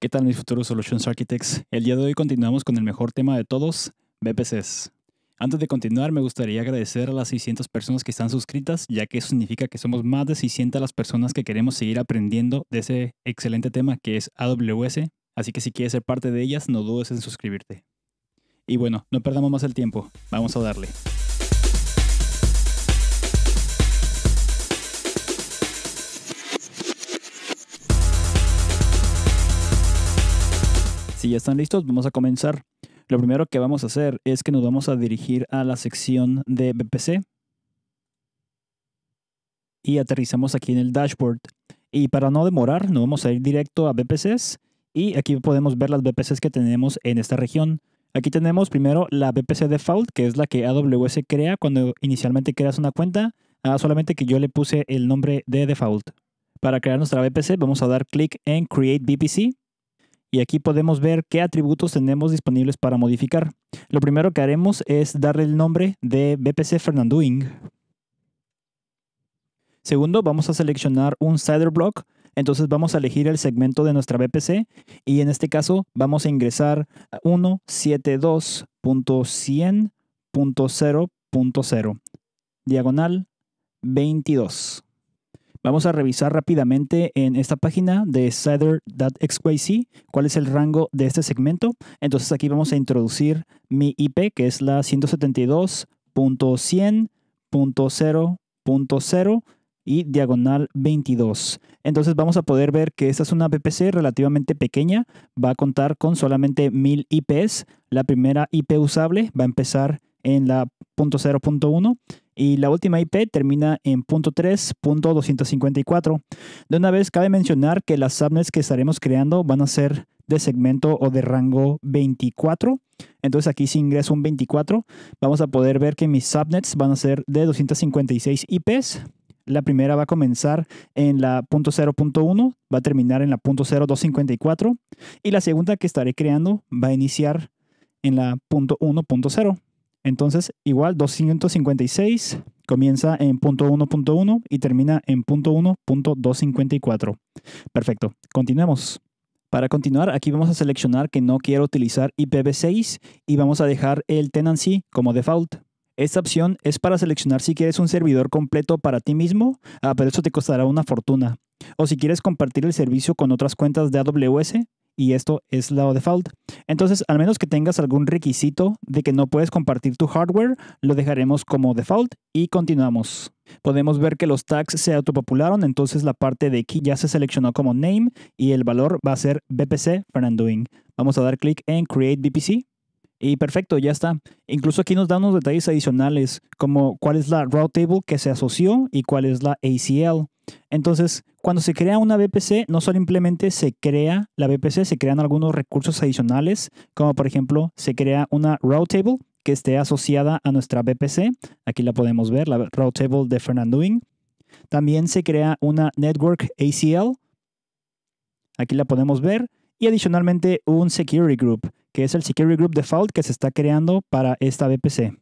¿Qué tal mis futuros Solutions Architects? El día de hoy continuamos con el mejor tema de todos, VPCs. Antes de continuar, me gustaría agradecer a las 600 personas que están suscritas, ya que eso significa que somos más de 600 las personas que queremos seguir aprendiendo de ese excelente tema que es AWS, así que si quieres ser parte de ellas, no dudes en suscribirte. Y bueno, no perdamos más el tiempo, vamos a darle. Si ya están listos, vamos a comenzar. Lo primero que vamos a hacer es que nos vamos a dirigir a la sección de BPC y aterrizamos aquí en el dashboard. Y para no demorar, nos vamos a ir directo a BPCs y aquí podemos ver las BPCs que tenemos en esta región. Aquí tenemos primero la BPC Default, que es la que AWS crea cuando inicialmente creas una cuenta, ah, solamente que yo le puse el nombre de Default. Para crear nuestra BPC vamos a dar clic en Create BPC y aquí podemos ver qué atributos tenemos disponibles para modificar. Lo primero que haremos es darle el nombre de BPC Fernandoing. Segundo, vamos a seleccionar un Cider Block. Entonces vamos a elegir el segmento de nuestra BPC y en este caso vamos a ingresar 172.100.0.0 diagonal 22. Vamos a revisar rápidamente en esta página de Cider.xyz cuál es el rango de este segmento. Entonces aquí vamos a introducir mi IP, que es la 172.100.0.0 y diagonal 22. Entonces vamos a poder ver que esta es una VPC relativamente pequeña, va a contar con solamente 1000 IPs. La primera IP usable va a empezar en la .0.1 y la última IP termina en .3.254. De una vez cabe mencionar que las subnets que estaremos creando van a ser de segmento o de rango 24. Entonces aquí si ingreso un 24, vamos a poder ver que mis subnets van a ser de 256 IPs. La primera va a comenzar en la .0.1, va a terminar en la .0254 y la segunda que estaré creando va a iniciar en la .1.0. Entonces, igual 256 comienza en punto .1.1 y termina en punto .1.254. Perfecto, continuemos. Para continuar, aquí vamos a seleccionar que no quiero utilizar IPv6 y vamos a dejar el tenancy como default. Esta opción es para seleccionar si quieres un servidor completo para ti mismo, ah, pero eso te costará una fortuna. O si quieres compartir el servicio con otras cuentas de AWS, y esto es la default. Entonces, al menos que tengas algún requisito de que no puedes compartir tu hardware, lo dejaremos como default y continuamos. Podemos ver que los tags se autopopularon, entonces la parte de aquí ya se seleccionó como name y el valor va a ser BPC undoing. Vamos a dar clic en Create BPC. Y perfecto, ya está. Incluso aquí nos da unos detalles adicionales, como cuál es la route table que se asoció y cuál es la ACL. Entonces, cuando se crea una BPC, no solo simplemente se crea la BPC, se crean algunos recursos adicionales, como por ejemplo, se crea una route table que esté asociada a nuestra BPC. Aquí la podemos ver, la route table de Fernandoing. También se crea una network ACL. Aquí la podemos ver. Y adicionalmente un security group, que es el security group default que se está creando para esta BPC.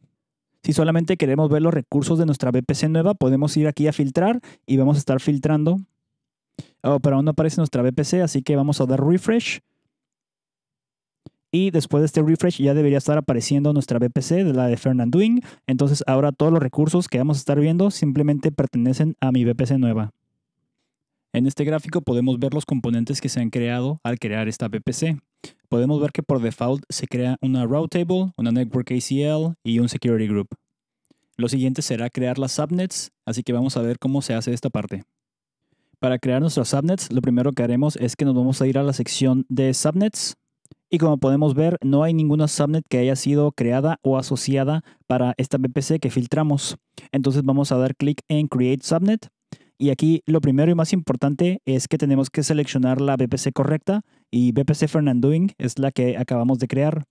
Si solamente queremos ver los recursos de nuestra VPC nueva, podemos ir aquí a filtrar y vamos a estar filtrando. Oh, pero aún no aparece nuestra VPC, así que vamos a dar refresh. Y después de este refresh ya debería estar apareciendo nuestra VPC de la de Wing. Entonces ahora todos los recursos que vamos a estar viendo simplemente pertenecen a mi VPC nueva. En este gráfico podemos ver los componentes que se han creado al crear esta VPC podemos ver que por default se crea una route table, una network ACL y un security group. Lo siguiente será crear las subnets, así que vamos a ver cómo se hace esta parte. Para crear nuestras subnets, lo primero que haremos es que nos vamos a ir a la sección de subnets. Y como podemos ver, no hay ninguna subnet que haya sido creada o asociada para esta VPC que filtramos. Entonces vamos a dar clic en Create Subnet y aquí lo primero y más importante es que tenemos que seleccionar la VPC correcta y VPC Fernandoing es la que acabamos de crear.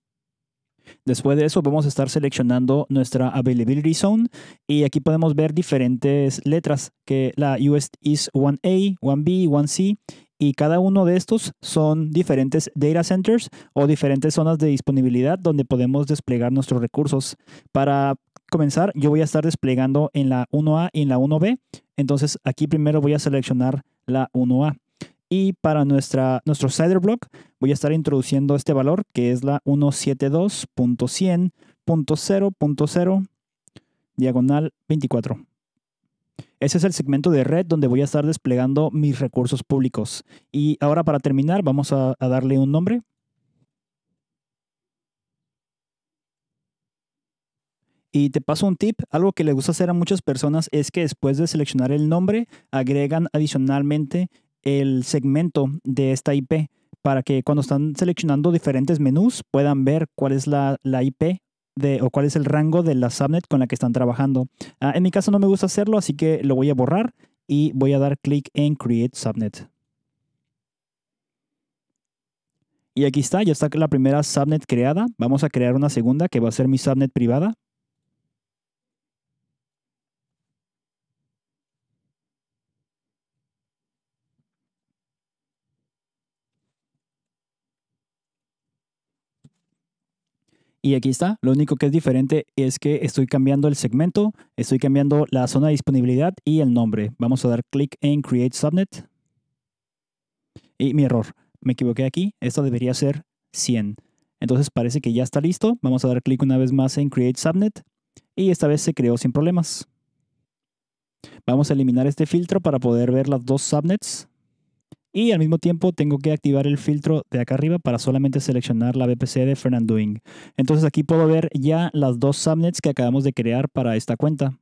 Después de eso vamos a estar seleccionando nuestra Availability Zone y aquí podemos ver diferentes letras que la US is 1A, 1B, 1C y cada uno de estos son diferentes data centers o diferentes zonas de disponibilidad donde podemos desplegar nuestros recursos. Para comenzar, yo voy a estar desplegando en la 1A y en la 1B. Entonces aquí primero voy a seleccionar la 1A. Y para nuestra, nuestro Cider Block voy a estar introduciendo este valor que es la 172.100.0.0 diagonal 24. Ese es el segmento de red donde voy a estar desplegando mis recursos públicos. Y ahora para terminar vamos a darle un nombre. Y te paso un tip, algo que le gusta hacer a muchas personas es que después de seleccionar el nombre, agregan adicionalmente el segmento de esta IP para que cuando están seleccionando diferentes menús puedan ver cuál es la, IP de, o cuál es el rango de la subnet con la que están trabajando. Ah, en mi caso no me gusta hacerlo, así que lo voy a borrar y voy a dar clic en Create Subnet. Y aquí está, ya está la primera subnet creada. Vamos a crear una segunda que va a ser mi subnet privada. Y aquí está, lo único que es diferente es que estoy cambiando el segmento, estoy cambiando la zona de disponibilidad y el nombre. Vamos a dar clic en Create Subnet. Y mi error, me equivoqué aquí, esto debería ser 100. Entonces parece que ya está listo, vamos a dar clic una vez más en Create Subnet y esta vez se creó sin problemas. Vamos a eliminar este filtro para poder ver las dos subnets. Y al mismo tiempo tengo que activar el filtro de acá arriba para solamente seleccionar la VPC de Wing. Entonces aquí puedo ver ya las dos subnets que acabamos de crear para esta cuenta.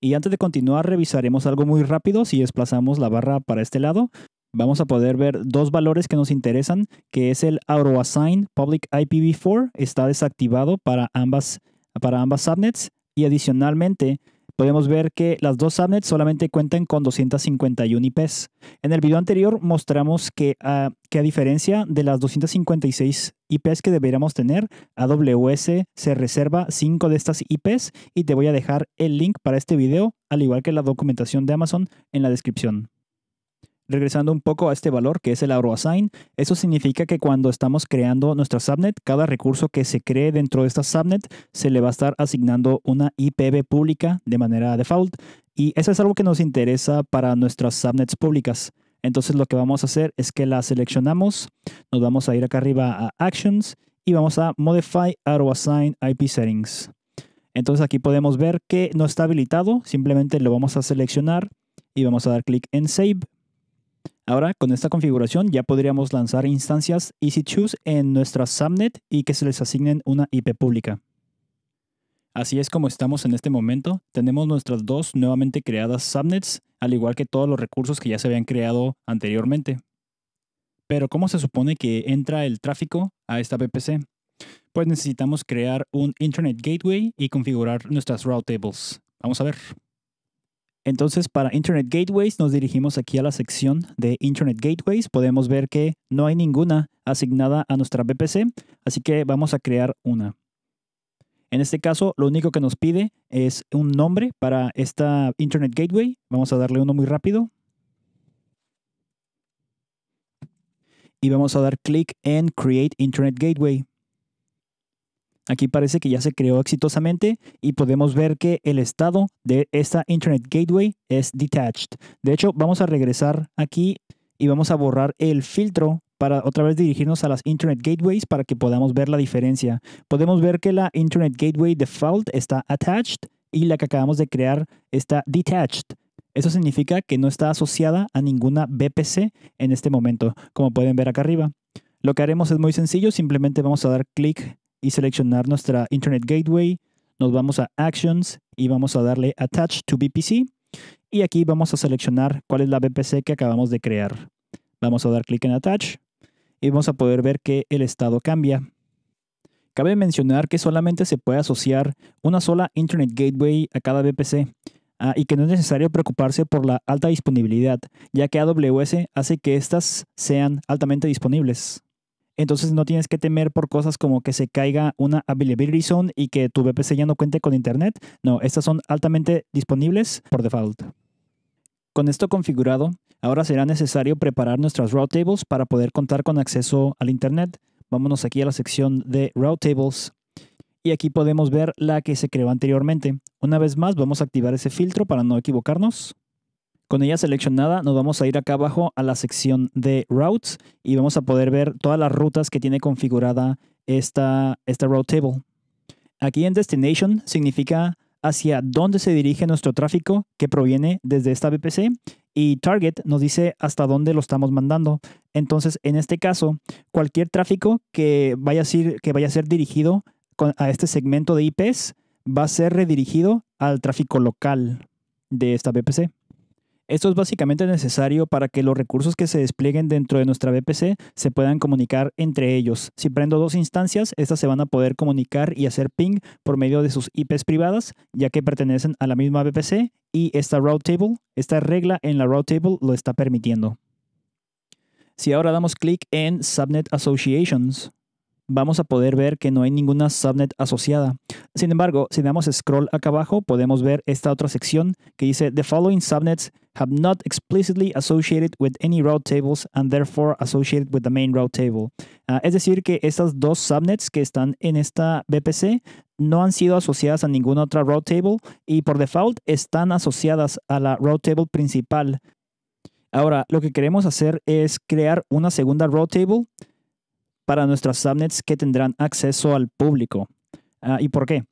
Y antes de continuar revisaremos algo muy rápido si desplazamos la barra para este lado. Vamos a poder ver dos valores que nos interesan, que es el AutoAssign Public IPv4, está desactivado para ambas, para ambas subnets. Y adicionalmente podemos ver que las dos subnets solamente cuentan con 251 IPs. En el video anterior mostramos que, ah, que a diferencia de las 256 IPs que deberíamos tener, AWS se reserva 5 de estas IPs y te voy a dejar el link para este video, al igual que la documentación de Amazon, en la descripción regresando un poco a este valor que es el assign, eso significa que cuando estamos creando nuestra subnet, cada recurso que se cree dentro de esta subnet se le va a estar asignando una IPv pública de manera default y eso es algo que nos interesa para nuestras subnets públicas. Entonces lo que vamos a hacer es que la seleccionamos, nos vamos a ir acá arriba a Actions y vamos a Modify assign IP Settings. Entonces aquí podemos ver que no está habilitado, simplemente lo vamos a seleccionar y vamos a dar clic en Save Ahora, con esta configuración ya podríamos lanzar instancias EasyChoose en nuestra subnet y que se les asignen una IP pública. Así es como estamos en este momento. Tenemos nuestras dos nuevamente creadas subnets, al igual que todos los recursos que ya se habían creado anteriormente. Pero ¿cómo se supone que entra el tráfico a esta VPC? Pues necesitamos crear un Internet Gateway y configurar nuestras route tables. Vamos a ver. Entonces, para Internet Gateways nos dirigimos aquí a la sección de Internet Gateways. Podemos ver que no hay ninguna asignada a nuestra VPC, así que vamos a crear una. En este caso, lo único que nos pide es un nombre para esta Internet Gateway. Vamos a darle uno muy rápido. Y vamos a dar clic en Create Internet Gateway. Aquí parece que ya se creó exitosamente y podemos ver que el estado de esta Internet Gateway es detached. De hecho, vamos a regresar aquí y vamos a borrar el filtro para otra vez dirigirnos a las Internet Gateways para que podamos ver la diferencia. Podemos ver que la Internet Gateway default está attached y la que acabamos de crear está detached. Eso significa que no está asociada a ninguna BPC en este momento, como pueden ver acá arriba. Lo que haremos es muy sencillo, simplemente vamos a dar clic y seleccionar nuestra Internet Gateway. Nos vamos a Actions y vamos a darle Attach to VPC. Y aquí vamos a seleccionar cuál es la VPC que acabamos de crear. Vamos a dar clic en Attach y vamos a poder ver que el estado cambia. Cabe mencionar que solamente se puede asociar una sola Internet Gateway a cada VPC ah, y que no es necesario preocuparse por la alta disponibilidad, ya que AWS hace que estas sean altamente disponibles. Entonces no tienes que temer por cosas como que se caiga una availability zone y que tu VPC ya no cuente con internet. No, estas son altamente disponibles por default. Con esto configurado, ahora será necesario preparar nuestras route tables para poder contar con acceso al internet. Vámonos aquí a la sección de route tables y aquí podemos ver la que se creó anteriormente. Una vez más vamos a activar ese filtro para no equivocarnos. Con ella seleccionada, nos vamos a ir acá abajo a la sección de routes y vamos a poder ver todas las rutas que tiene configurada esta, esta route table. Aquí en destination significa hacia dónde se dirige nuestro tráfico que proviene desde esta VPC y target nos dice hasta dónde lo estamos mandando. Entonces, en este caso, cualquier tráfico que vaya a ser, que vaya a ser dirigido a este segmento de IPs va a ser redirigido al tráfico local de esta VPC. Esto es básicamente necesario para que los recursos que se desplieguen dentro de nuestra VPC se puedan comunicar entre ellos. Si prendo dos instancias, estas se van a poder comunicar y hacer ping por medio de sus IPs privadas, ya que pertenecen a la misma VPC y esta route table, esta regla en la route table lo está permitiendo. Si ahora damos clic en Subnet Associations, vamos a poder ver que no hay ninguna subnet asociada. Sin embargo, si damos scroll acá abajo, podemos ver esta otra sección que dice The following subnets have not explicitly associated with any route tables and therefore associated with the main route table. Ah, es decir, que estas dos subnets que están en esta VPC no han sido asociadas a ninguna otra route table y por default están asociadas a la route table principal. Ahora, lo que queremos hacer es crear una segunda route table para nuestras subnets que tendrán acceso al público. Ah, ¿Y por qué?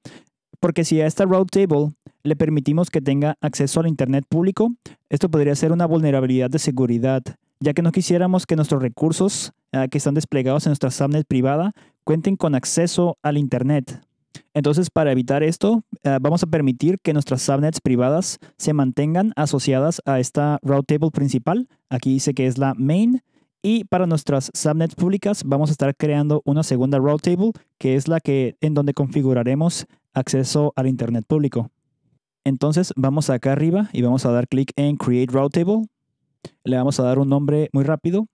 Porque si a esta route table le permitimos que tenga acceso al Internet público, esto podría ser una vulnerabilidad de seguridad, ya que no quisiéramos que nuestros recursos ah, que están desplegados en nuestra subnet privada cuenten con acceso al Internet. Entonces, para evitar esto, ah, vamos a permitir que nuestras subnets privadas se mantengan asociadas a esta route table principal. Aquí dice que es la main y para nuestras subnets públicas vamos a estar creando una segunda route table que es la que en donde configuraremos acceso al Internet público. Entonces vamos acá arriba y vamos a dar clic en Create Route Table, Le vamos a dar un nombre muy rápido.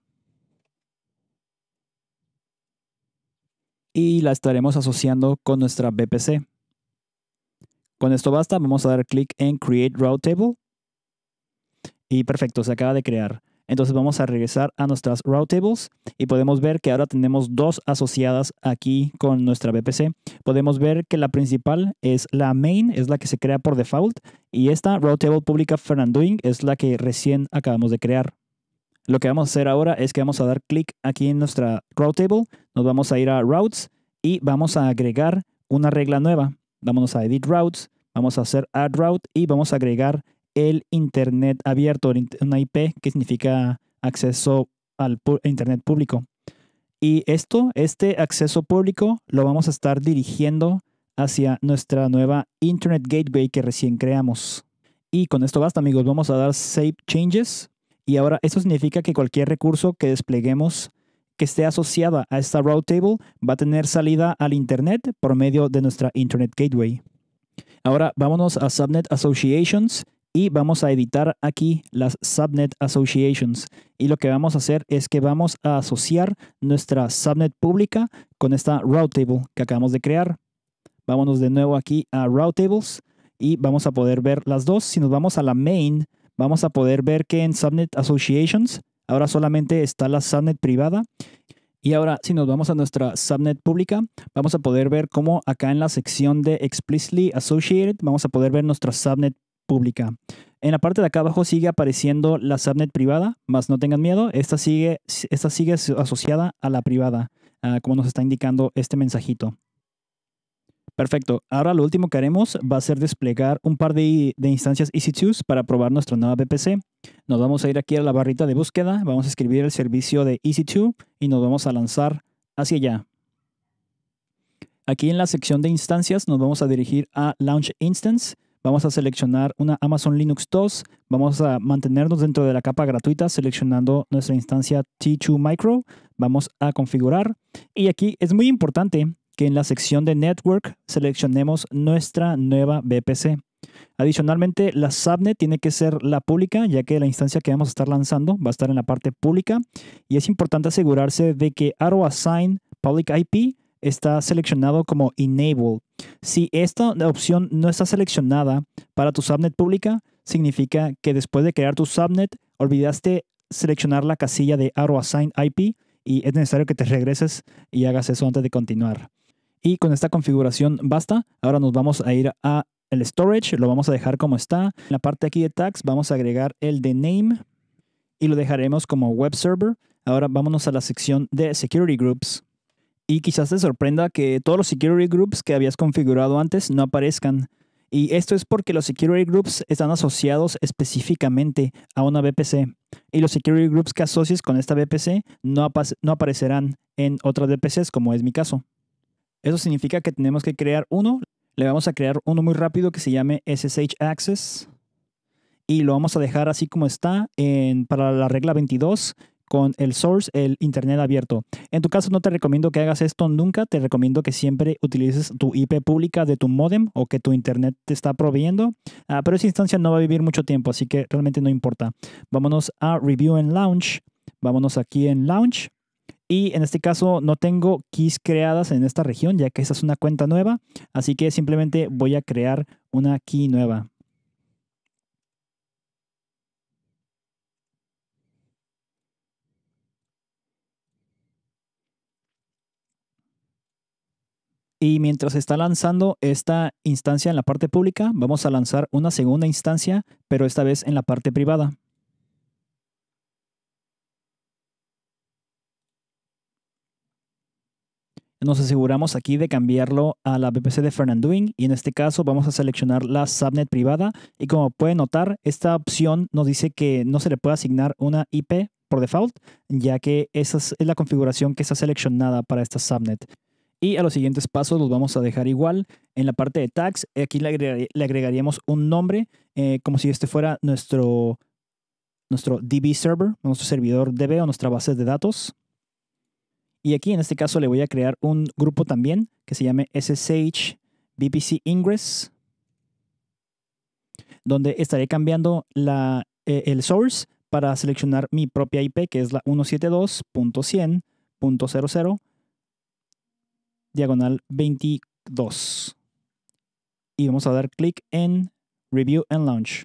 Y la estaremos asociando con nuestra VPC. Con esto basta, vamos a dar clic en Create Route Table Y perfecto, se acaba de crear. Entonces vamos a regresar a nuestras route tables y podemos ver que ahora tenemos dos asociadas aquí con nuestra VPC. Podemos ver que la principal es la main, es la que se crea por default y esta route table pública Fernandoing es la que recién acabamos de crear. Lo que vamos a hacer ahora es que vamos a dar clic aquí en nuestra route table, nos vamos a ir a routes y vamos a agregar una regla nueva. Vámonos a edit routes, vamos a hacer add route y vamos a agregar el Internet abierto, una IP que significa acceso al Internet público. Y esto, este acceso público, lo vamos a estar dirigiendo hacia nuestra nueva Internet Gateway que recién creamos. Y con esto basta, amigos. Vamos a dar Save Changes. Y ahora esto significa que cualquier recurso que despleguemos que esté asociada a esta route table va a tener salida al Internet por medio de nuestra Internet Gateway. Ahora vámonos a Subnet Associations y vamos a editar aquí las subnet associations. Y lo que vamos a hacer es que vamos a asociar nuestra subnet pública con esta route table que acabamos de crear. Vámonos de nuevo aquí a route tables y vamos a poder ver las dos. Si nos vamos a la main, vamos a poder ver que en subnet associations ahora solamente está la subnet privada. Y ahora, si nos vamos a nuestra subnet pública, vamos a poder ver cómo acá en la sección de explicitly associated, vamos a poder ver nuestra subnet pública. En la parte de acá abajo sigue apareciendo la subnet privada, más no tengan miedo, esta sigue, esta sigue asociada a la privada, ah, como nos está indicando este mensajito. Perfecto, ahora lo último que haremos va a ser desplegar un par de, de instancias EC2 para probar nuestra nueva VPC. Nos vamos a ir aquí a la barrita de búsqueda, vamos a escribir el servicio de EC2 y nos vamos a lanzar hacia allá. Aquí en la sección de instancias nos vamos a dirigir a Launch Instance vamos a seleccionar una Amazon Linux 2, vamos a mantenernos dentro de la capa gratuita seleccionando nuestra instancia T2 Micro, vamos a configurar y aquí es muy importante que en la sección de Network seleccionemos nuestra nueva VPC. Adicionalmente, la subnet tiene que ser la pública, ya que la instancia que vamos a estar lanzando va a estar en la parte pública y es importante asegurarse de que arrow assign public IP está seleccionado como Enable. Si esta opción no está seleccionada para tu subnet pública, significa que después de crear tu subnet, olvidaste seleccionar la casilla de Arrow Assign IP y es necesario que te regreses y hagas eso antes de continuar. Y con esta configuración basta. Ahora nos vamos a ir a el storage, lo vamos a dejar como está. En la parte aquí de tags vamos a agregar el de name y lo dejaremos como web server. Ahora vámonos a la sección de security groups y quizás te sorprenda que todos los security groups que habías configurado antes no aparezcan. Y esto es porque los security groups están asociados específicamente a una VPC. Y los security groups que asocies con esta VPC no, aparecerán en otras VPCs, como es mi caso. Eso significa que tenemos que crear uno. Le vamos a crear uno muy rápido que se llame SSH Access. Y lo vamos a dejar así como está en, para la regla 22, con el source, el internet abierto. En tu caso no te recomiendo que hagas esto nunca, te recomiendo que siempre utilices tu IP pública de tu modem o que tu internet te está proveyendo, ah, pero esa instancia no va a vivir mucho tiempo, así que realmente no importa. Vámonos a Review en Launch, vámonos aquí en Launch. Y en este caso no tengo keys creadas en esta región, ya que esa es una cuenta nueva, así que simplemente voy a crear una key nueva. Y mientras está lanzando esta instancia en la parte pública, vamos a lanzar una segunda instancia, pero esta vez en la parte privada. Nos aseguramos aquí de cambiarlo a la VPC de Wing y en este caso vamos a seleccionar la subnet privada y como pueden notar, esta opción nos dice que no se le puede asignar una IP por default, ya que esa es la configuración que está seleccionada para esta subnet. Y a los siguientes pasos los vamos a dejar igual. En la parte de tags, aquí le, agregaríamos un nombre, eh, como si este fuera nuestro, nuestro DB server, nuestro servidor DB o nuestra base de datos. Y aquí en este caso le voy a crear un grupo también que se llame SSH VPC Ingress, donde estaré cambiando la, eh, el source para seleccionar mi propia IP, que es la 172.100.00 diagonal 22. Y vamos a dar clic en Review and Launch.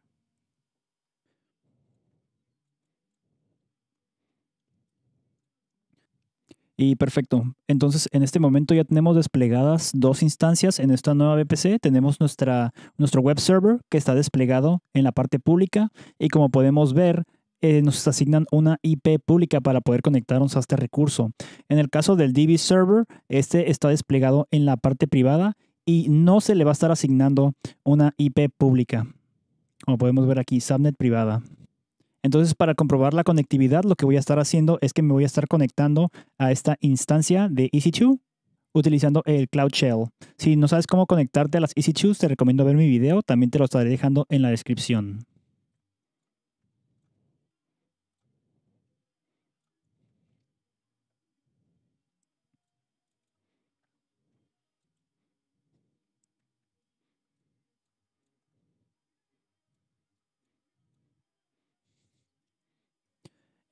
Y perfecto. Entonces, en este momento ya tenemos desplegadas dos instancias en esta nueva VPC. Tenemos nuestra, nuestro web server que está desplegado en la parte pública y como podemos ver, eh, nos asignan una IP pública para poder conectarnos a este recurso. En el caso del DB Server, este está desplegado en la parte privada y no se le va a estar asignando una IP pública. Como podemos ver aquí, subnet privada. Entonces, para comprobar la conectividad, lo que voy a estar haciendo es que me voy a estar conectando a esta instancia de EC2 utilizando el Cloud Shell. Si no sabes cómo conectarte a las EC2, te recomiendo ver mi video, también te lo estaré dejando en la descripción.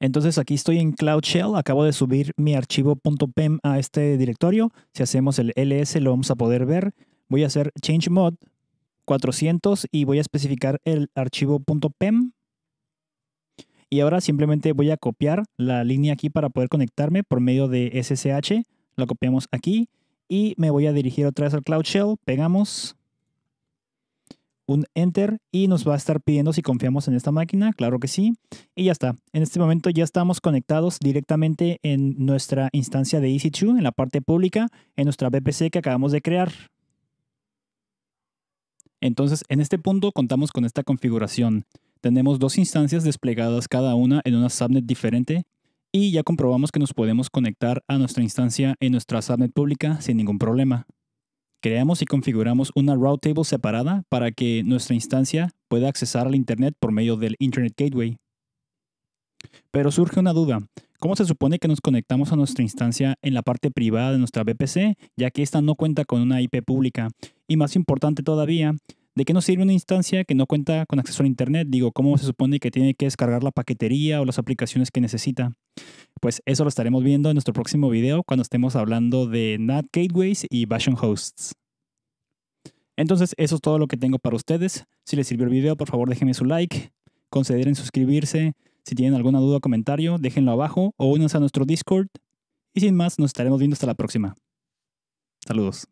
Entonces aquí estoy en Cloud Shell, acabo de subir mi archivo .pem a este directorio. Si hacemos el ls lo vamos a poder ver. Voy a hacer change mod 400 y voy a especificar el archivo .pem. Y ahora simplemente voy a copiar la línea aquí para poder conectarme por medio de SSH. La copiamos aquí y me voy a dirigir otra vez al Cloud Shell. Pegamos un enter y nos va a estar pidiendo si confiamos en esta máquina, claro que sí. Y ya está, en este momento ya estamos conectados directamente en nuestra instancia de EC2, en la parte pública, en nuestra VPC que acabamos de crear. Entonces, en este punto contamos con esta configuración. Tenemos dos instancias desplegadas cada una en una subnet diferente y ya comprobamos que nos podemos conectar a nuestra instancia en nuestra subnet pública sin ningún problema. Creamos y configuramos una route table separada para que nuestra instancia pueda accesar al Internet por medio del Internet Gateway. Pero surge una duda. ¿Cómo se supone que nos conectamos a nuestra instancia en la parte privada de nuestra VPC, ya que esta no cuenta con una IP pública? Y más importante todavía, ¿De qué nos sirve una instancia que no cuenta con acceso a Internet? Digo, ¿cómo se supone que tiene que descargar la paquetería o las aplicaciones que necesita? Pues eso lo estaremos viendo en nuestro próximo video cuando estemos hablando de NAT Gateways y Bastion Hosts. Entonces, eso es todo lo que tengo para ustedes. Si les sirvió el video, por favor déjenme su like, consideren suscribirse. Si tienen alguna duda o comentario, déjenlo abajo o únanse a nuestro Discord. Y sin más, nos estaremos viendo hasta la próxima. Saludos.